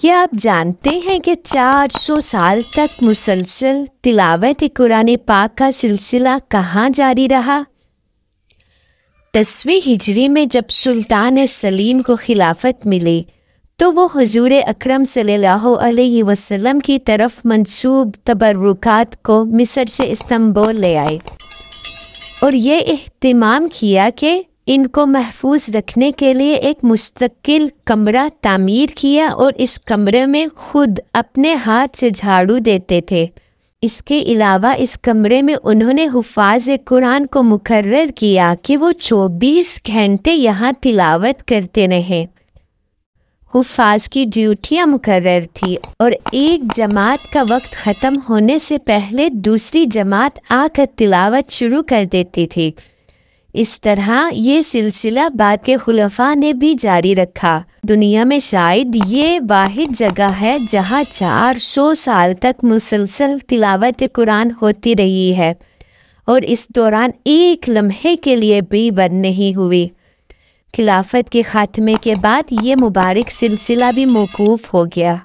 क्या आप जानते हैं कि 400 साल तक मुसलसल तिलावत कुरान पाक का सिलसिला कहाँ जारी रहा दसवीं हिजरी में जब सुल्तान सलीम को खिलाफत मिली तो वो हजूर अक्रम अलैहि वसल्लम की तरफ मंसूब तबरुकात को मिस्र से इस्तांबुल ले आए और ये अहतमाम किया कि इनको महफूज रखने के लिए एक मुस्तकिल कमरा तामीर किया और इस कमरे में खुद अपने हाथ से झाड़ू देते थे इसके अलावा इस कमरे में उन्होंने हफाज कुरान को मुकर्र किया कि वो 24 घंटे यहाँ तिलावत करते रहे हुफाज की ड्यूटियां मुकर थी और एक जमात का वक्त ख़त्म होने से पहले दूसरी जमात आकर तिलावत शुरू कर देती थी इस तरह ये सिलसिला बाद के खुलफा ने भी जारी रखा दुनिया में शायद ये वाहिद जगह है जहाँ 400 साल तक मुसलसल तिलावत कुरान होती रही है और इस दौरान एक लम्हे के लिए भी बंद नहीं हुई खिलाफत के खात्मे के बाद ये मुबारक सिलसिला भी मौकूफ़ हो गया